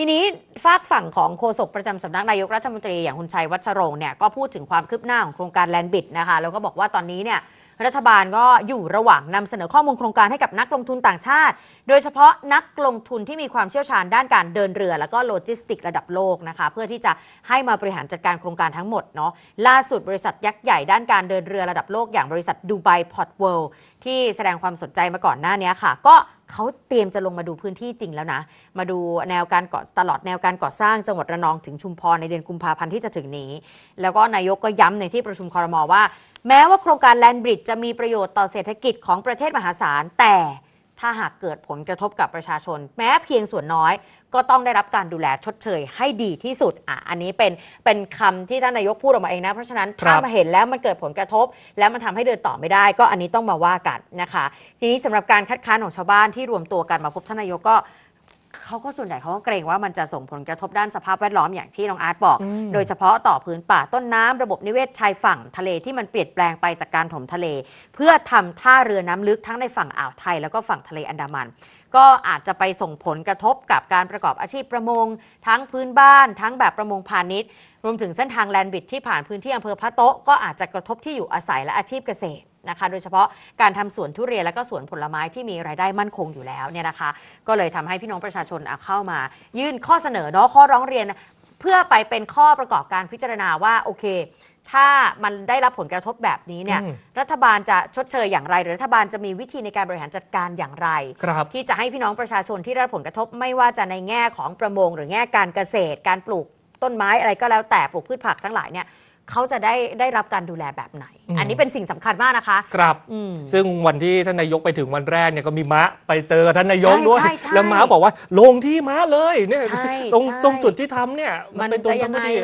ทีนี้ฝากฝั่งของโฆษกประจำสำนักนายกรัฐมนตรี อย่างคุณชัยวัชรงค์เนี่ยก็พูดถึงความคืบหน้าของโครงการแลนด์บิดนะคะ แล้วก็บอกว่าตอนนี้เนี่ยรัฐบาลก็อยู่ระหว่างนำเสนอข้อมูลโครงการให้กับนักลงทุนต่างชาติ โดยเฉพาะนักลงทุนที่มีความเชี่ยวชาญด้านการเดินเรือและก็โลจิสติกระดับโลกนะคะเพื่อที่จะให้มาบริหารจัดการโครงการทั้งหมดเนาะล่าสุดบริษัทยักษ์ใหญ่ด้านการเดินเรือระดับโลกอย่างบริษัทดูไบพอร์ตเวิลด์ที่แสดงความสนใจมาก่อนหน้านี้ค่ะก็เขาเตรียมจะลงมาดูพื้นที่จริงแล้วนะ มาดูแนวการก่อตลอดแนวการก่อสร้างจังหวัดระนองถึงชุมพรในเดือนกุมภาพันธ์ที่จะถึงนี้ แล้วก็นายกก็ย้ำในที่ประชุมคอรมอว่า แม้ว่าโครงการแลนบริดจะมีประโยชน์ต่อเศรษฐกิจของประเทศมหาศาลแต่ถ้าหากเกิดผลกระทบกับประชาชน แม้เพียงส่วนน้อย ก็ต้องได้รับการดูแลชดเชยให้ดีที่สุดอ่ะอันนี้เป็นเป็นคำที่ท่านนายกพูดออกมาเองนะ เพราะฉะนั้นถ้ามาเห็นแล้วมันเกิดผลกระทบ แล้วมันทำให้เดินต่อไม่ได้ก็อันนี้ต้องมาว่ากันนะคะทีนี้สำหรับการคัดค้านของชาวบ้านที่รวมตัวกันมาพบท่านนายกก็เขาก็ส่วนใหญ่เขาก็เกรงว่ามันจะส่งผลกระทบด้านสภาพแวดล้อมอย่างที่น้องอาร์ตบอก โดยเฉพาะต่อพื้นป่าต้นน้ำระบบนิเวศชายฝั่งทะเลที่มันเปลี่ยนแปลงไปจากการถมทะเล เพื่อทำท่าเรือน้ำลึกทั้งในฝั่งอ่าวไทย แล้วก็ฝั่งทะเลอันดามันก็อาจจะไปส่งผลกระทบกับการประกอบอาชีพประมงทั้งพื้นบ้าน ทั้งแบบประมงพาณิชย์ รวมถึงเส้นทางแลนบิดที่ผ่านพื้นที่อำเภอพระโต๊ะก็อาจจะกระทบที่อยู่อาศัยและอาชีพเกษตรนะคะ โดยเฉพาะการทำสวนทุเรียนและก็สวนผลไม้ที่มีรายได้มั่นคงอยู่แล้วเนี่ยนะคะก็เลยทำให้พี่น้องประชาชนเข้ามา ยื่นข้อเสนอเนาะข้อร้องเรียน เพื่อไปเป็นข้อประกอบการพิจารณาว่า โอเค ถ้ามันได้รับผลกระทบแบบนี้เนี่ยรัฐบาลจะชดเชยอย่างไร หรือรัฐบาลจะมีวิธีในการบริหารจัดการอย่างไรรที่จะให้พี่น้องประชาชนที่ได้รับผลกระทบไม่ว่าจะในแง่ของประมง หรือแง่การเกษตร การปลูกต้นไม้อะไรก็แล้วแต่ปลูกพืชผักทั้งหลายเนี่ยเขาจะได้ได้รับการดูแลแบบไหน อันนี้เป็นสิ่งสำคัญมากนะคะ ครับซึ่งวันที่ท่านนายกไปถึงวันแรกเนี่ยก็มีม้าไปเจอท่านนายกด้วย แล้วม้าบอกว่าลงที่ม้าเลยเนี่ยตรงตรงจุดที่ทำเนี่ยมันเป็นตรงทำพทดี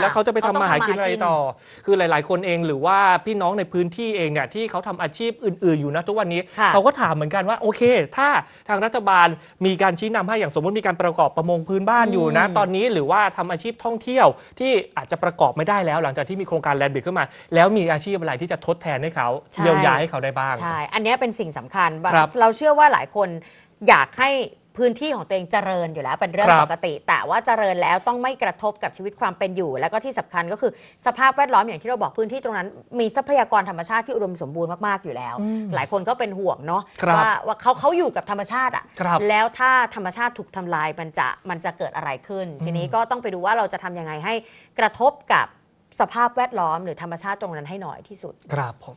แล้วเขาจะไปทำมาหากินอะไรต่อ คือหลายๆ คนเองหรือว่าพี่น้องในพื้นที่เองเนี่ยที่เขาทำอาชีพอื่นๆอยู่นะ ทุกวันนี้ เขาก็ถามเหมือนกันว่าโอเค ถ้าทางรัฐบาลมีการชี้นำให้อย่างสมมติมีการประกอบประมงพื้นบ้านอยู่นะ ตอนนี้หรือว่าทำอาชีพท่องเที่ยวที่อาจจะประกอบไม่ได้แล้วหลังจากที่มีโครงการแลนด์บิดขึ้นมา แล้วมีอาชีพอะไรที่จะทดแทนให้เขาเยียวยาให้เขาได้บ้างใช่อันนี้เป็นสิ่งสำคัญครับเราเชื่อว่าหลายคนอยากให้พื้นที่ของตัวเองเจริญอยู่แล้ว เป็นเรื่องปกติ แต่ว่าเจริญแล้วต้องไม่กระทบกับชีวิตความเป็นอยู่ แล้วก็ที่สำคัญก็คือสภาพแวดล้อมอย่างที่เราบอกพื้นที่ตรงนั้นมีทรัพยากรธรรมชาติที่อุดมสมบูรณ์มากๆอยู่แล้ว หลายคนก็เป็นห่วงเนาะว่าว่าเขาเขาอยู่กับธรรมชาติอ่ะแล้วถ้าธรรมชาติถูกทำลายมันจะมันจะเกิดอะไรขึ้น ทีนี้ก็ต้องไปดูว่าเราจะทำยังไงให้กระทบกับสภาพแวดล้อมหรือธรรมชาติตรงนั้นให้น้อยที่สุดครับผม